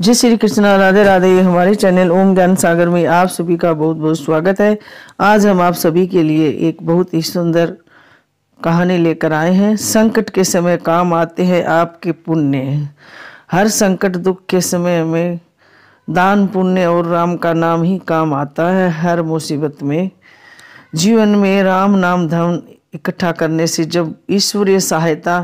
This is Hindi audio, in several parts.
जय श्री कृष्णा राधे राधे हमारे चैनल ओम ज्ञान सागर में आप सभी का बहुत बहुत स्वागत है आज हम आप सभी के लिए एक बहुत ही सुंदर कहानी लेकर आए हैं संकट के समय काम आते हैं आपके पुण्य हर संकट दुख के समय में दान पुण्य और राम का नाम ही काम आता है हर मुसीबत में जीवन में राम नाम धन इकट्ठा करने से जब ईश्वरीय सहायता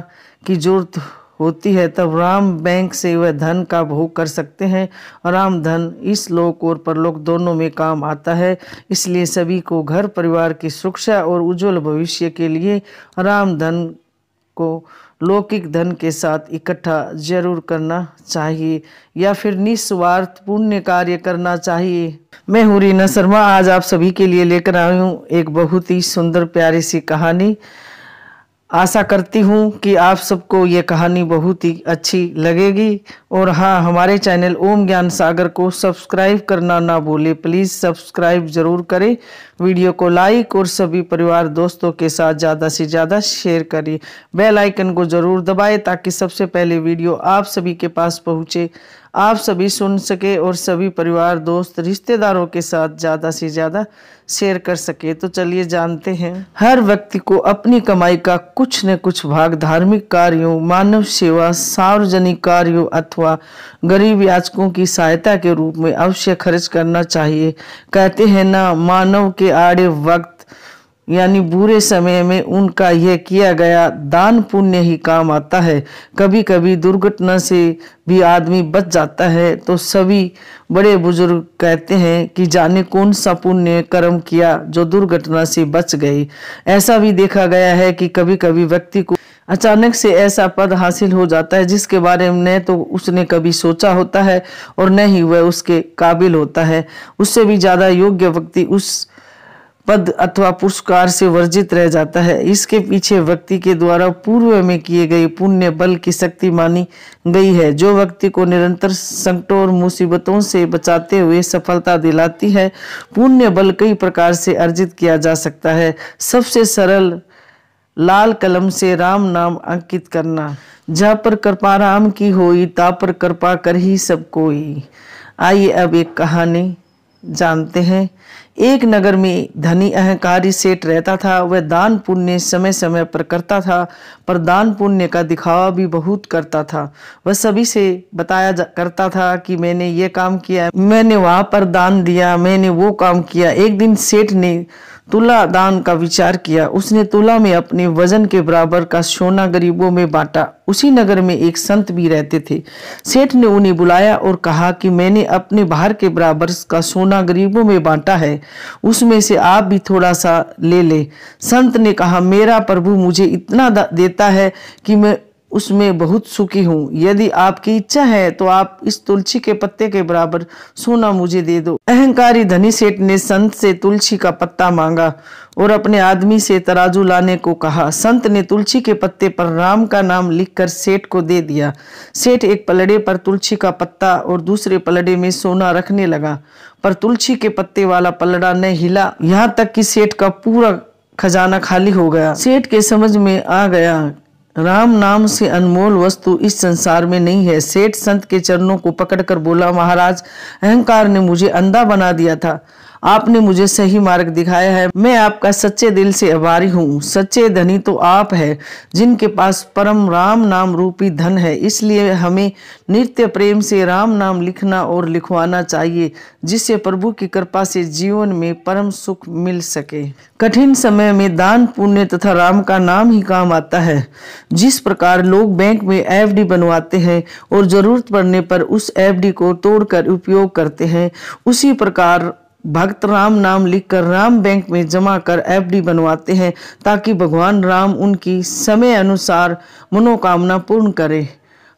की जरूरत होती है तब राम बैंक से वह धन का भोग कर सकते हैं राम धन इस लोक और परलोक दोनों में काम आता है इसलिए सभी को घर परिवार की सुरक्षा और उज्जवल भविष्य के लिए राम धन को लौकिक धन के साथ इकट्ठा जरूर करना चाहिए या फिर निस्वार्थ पुण्य कार्य करना चाहिए मैं हूँ रीना शर्मा आज आप सभी के लिए लेकर आई हूँ एक बहुत ही सुंदर प्यारी सी कहानी आशा करती हूँ कि आप सबको ये कहानी बहुत ही अच्छी लगेगी और हाँ हमारे चैनल ओम ज्ञान सागर को सब्सक्राइब करना ना भूलें प्लीज़ सब्सक्राइब ज़रूर करें वीडियो को लाइक और सभी परिवार दोस्तों के साथ ज़्यादा से ज़्यादा शेयर करिए बेल आइकन को ज़रूर दबाएं ताकि सबसे पहले वीडियो आप सभी के पास पहुँचे आप सभी सुन सके और सभी परिवार दोस्त रिश्तेदारों के साथ ज़्यादा से ज़्यादा शेयर कर सके तो चलिए जानते हैं हर व्यक्ति को अपनी कमाई का कुछ न कुछ भाग धार्मिक कार्यों मानव सेवा सार्वजनिक कार्यों अथवा गरीब याचकों की सहायता के रूप में अवश्य खर्च करना चाहिए कहते हैं ना मानव के आड़े वक्त यानी बुरे समय में उनका यह किया गया दान पुण्य ही काम आता है कभी कभी दुर्घटना से भी आदमी बच जाता है तो सभी बड़े बुजुर्ग कहते हैं कि जाने कौन सा पुण्य कर्म किया जो दुर्घटना से बच गई ऐसा भी देखा गया है कि कभी कभी व्यक्ति को अचानक से ऐसा पद हासिल हो जाता है जिसके बारे में न तो उसने कभी सोचा होता है और न ही वह उसके काबिल होता है उससे भी ज़्यादा योग्य व्यक्ति उस पद अथवा पुरस्कार से वर्जित रह जाता है इसके पीछे व्यक्ति के द्वारा पूर्व में किए गए पुण्य बल की शक्ति मानी गई है जो व्यक्ति को निरंतर संकटों और मुसीबतों से बचाते हुए सफलता दिलाती है पुण्य बल कई प्रकार से अर्जित किया जा सकता है सबसे सरल लाल कलम से राम नाम अंकित करना जहा पर कृपा राम की होई ता पर कृपा कर ही सब कोई आइए अब एक कहानी जानते हैं एक नगर में धनी अहंकारी सेठ रहता था वह दान पुण्य समय समय पर करता था पर दान पुण्य का दिखावा भी बहुत करता था वह सभी से बताया जा करता था कि मैंने ये काम किया मैंने वहां पर दान दिया मैंने वो काम किया एक दिन सेठ ने तुला दान का विचार किया उसने तुला में अपने वजन के बराबर का सोना गरीबों में बांटा उसी नगर में एक संत भी रहते थे सेठ ने उन्हें बुलाया और कहा कि मैंने अपने बाहर के बराबर का सोना गरीबों में बांटा है उसमें से आप भी थोड़ा सा ले ले संत ने कहा मेरा प्रभु मुझे इतना देता है कि मैं उसमें बहुत सुखी हूँ यदि आपकी इच्छा है तो आप इस तुलसी के पत्ते के बराबर सोना मुझे दे दो अहंकारी धनी सेठ ने संत से तुलसी का पत्ता मांगा और अपने आदमी से तराजू लाने को कहा संत ने तुलसी के पत्ते पर राम का नाम लिखकर सेठ को दे दिया सेठ एक पलड़े पर तुलसी का पत्ता और दूसरे पलड़े में सोना रखने लगा पर तुलसी के पत्ते वाला पलड़ा न हिला यहाँ तक कि सेठ का पूरा खजाना खाली हो गया सेठ के समझ में आ गया राम नाम से अनमोल वस्तु इस संसार में नहीं है सेठ संत के चरणों को पकड़कर बोला महाराज अहंकार ने मुझे अंधा बना दिया था आपने मुझे सही मार्ग दिखाया है मैं आपका सच्चे दिल से आभारी हूँ सच्चे धनी तो आप है जिनके पास परम राम नाम रूपी धन है इसलिए हमें नित्य प्रेम से राम नाम लिखना और लिखवाना चाहिए जिससे प्रभु की कृपा से जीवन में परम सुख मिल सके कठिन समय में दान पुण्य तथा राम का नाम ही काम आता है जिस प्रकार लोग बैंक में एफडी बनवाते हैं और जरूरत पड़ने पर उस एफडी को तोड़कर उपयोग करते हैं उसी प्रकार भक्त राम नाम लिखकर राम बैंक में जमा कर एफडी बनवाते हैं ताकि भगवान राम उनकी समय अनुसार मनोकामना पूर्ण करें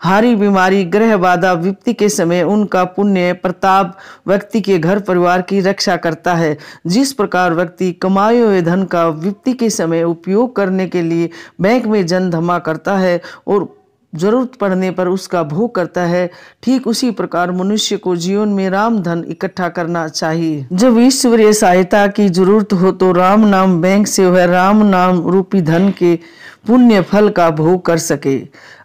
हारी बीमारी ग्रह बाधा विपत्ति के समय उनका पुण्य प्रताप व्यक्ति के घर परिवार की रक्षा करता है जिस प्रकार व्यक्ति कमाए हुए धन का विपत्ति के समय उपयोग करने के लिए बैंक में जन धमा करता है और जरूरत पड़ने पर उसका भोग करता है ठीक उसी प्रकार मनुष्य को जीवन में राम धन इकट्ठा करना चाहिए जब ईश्वरीय सहायता की जरूरत हो तो राम नाम बैंक से वह राम नाम रूपी धन के पुण्य फल का भोग कर सके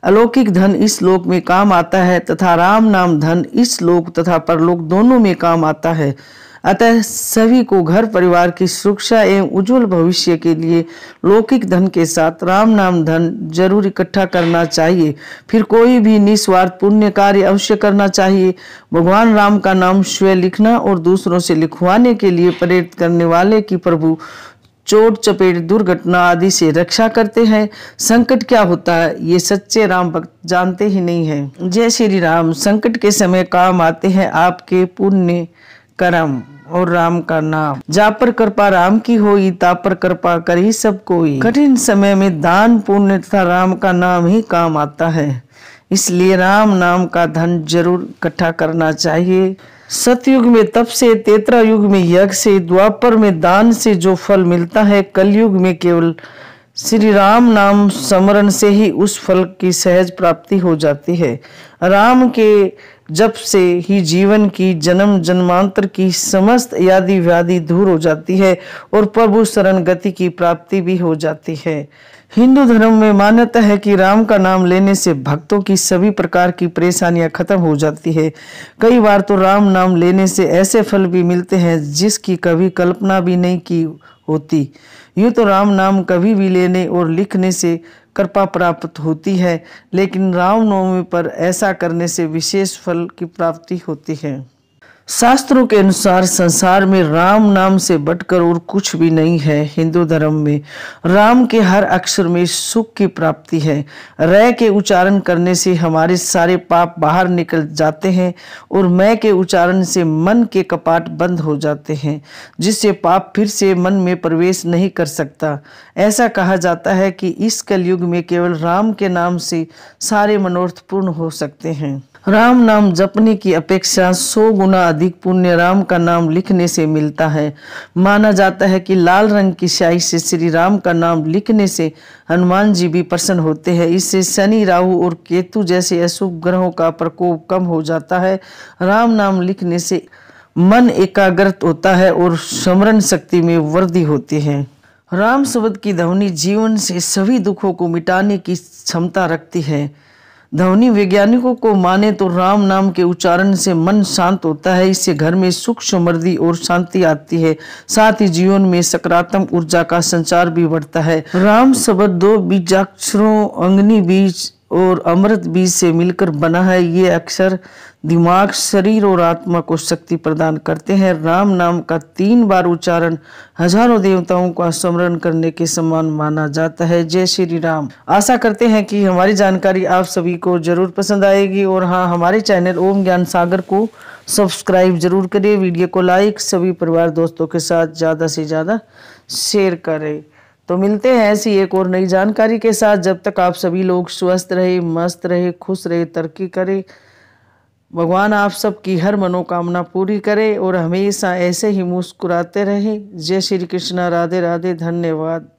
अलौकिक धन इस लोक में काम आता है तथा राम नाम धन इस लोक तथा परलोक दोनों में काम आता है अतः सभी को घर परिवार की सुरक्षा एवं उज्जवल भविष्य के लिए लौकिक धन के साथ राम नाम धन जरूर इकट्ठा करना चाहिए फिर कोई भी निस्वार्थ पुण्य कार्य अवश्य करना चाहिए भगवान राम का नाम स्वयं लिखना और दूसरों से लिखवाने के लिए प्रेरित करने वाले की प्रभु चोट चपेट दुर्घटना आदि से रक्षा करते हैं संकट क्या होता है ये सच्चे राम भक्त जानते ही नहीं हैं जय श्री राम संकट के समय काम आते हैं आपके पुण्य करम और राम का नाम जा पर कृपा राम की हो ता पर कृपा करी सब कोई कठिन समय में दान पुण्य तथा राम का नाम ही काम आता है इसलिए राम नाम का धन जरूर इकट्ठा करना चाहिए सतयुग में तप से तेतरा युग में यज्ञ से द्वापर में दान से जो फल मिलता है कलयुग में केवल श्री राम नाम स्मरण से ही उस फल की सहज प्राप्ति हो जाती है राम के जब से ही जीवन की जन्म जन्मांतर की समस्त यादि व्याधि दूर हो जाती है और प्रभु शरण गति की प्राप्ति भी हो जाती है हिंदू धर्म में मान्यता है कि राम का नाम लेने से भक्तों की सभी प्रकार की परेशानियां खत्म हो जाती है कई बार तो राम नाम लेने से ऐसे फल भी मिलते हैं जिसकी कभी कल्पना भी नहीं की होती यूँ तो राम नाम कभी भी लेने और लिखने से कृपा प्राप्त होती है लेकिन रामनवमी पर ऐसा करने से विशेष फल की प्राप्ति होती है शास्त्रों के अनुसार संसार में राम नाम से बटकर और कुछ भी नहीं है हिंदू धर्म में राम के हर अक्षर में सुख की प्राप्ति है रय के उच्चारण करने से हमारे सारे पाप बाहर निकल जाते हैं और मैं के उच्चारण से मन के कपाट बंद हो जाते हैं जिससे पाप फिर से मन में प्रवेश नहीं कर सकता ऐसा कहा जाता है कि इस कलयुग में केवल राम के नाम से सारे मनोरथ पूर्ण हो सकते हैं राम नाम जपने की अपेक्षा सौ गुना अधिक पुण्य राम का नाम लिखने से मिलता है माना जाता है कि लाल रंग की स्याही से श्री राम का नाम लिखने से हनुमान जी भी प्रसन्न होते हैं इससे शनि राहु और केतु जैसे अशुभ ग्रहों का प्रकोप कम हो जाता है राम नाम लिखने से मन एकाग्रत होता है और स्मरण शक्ति में वृद्धि होती है राम शब्द की ध्वनि जीवन से सभी दुखों को मिटाने की क्षमता रखती है ध्वनि वैज्ञानिकों को माने तो राम नाम के उच्चारण से मन शांत होता है इससे घर में सुख समृद्धि और शांति आती है साथ ही जीवन में सकारात्मक ऊर्जा का संचार भी बढ़ता है राम शब्द दो बीजाक्षरों अंगनी बीज और अमृत बीज से मिलकर बना है ये अक्सर दिमाग शरीर और आत्मा को शक्ति प्रदान करते हैं राम नाम का तीन बार उच्चारण हजारों देवताओं का स्मरण करने के समान माना जाता है जय श्री राम आशा करते हैं कि हमारी जानकारी आप सभी को जरूर पसंद आएगी और हाँ हमारे चैनल ओम ज्ञान सागर को सब्सक्राइब जरूर करें वीडियो को लाइक सभी परिवार दोस्तों के साथ ज़्यादा से ज़्यादा शेयर करें तो मिलते हैं ऐसी एक और नई जानकारी के साथ जब तक आप सभी लोग स्वस्थ रहे मस्त रहे खुश रहे तरक्की करें भगवान आप सबकी हर मनोकामना पूरी करे और हमेशा ऐसे ही मुस्कुराते रहें जय श्री कृष्णा राधे राधे धन्यवाद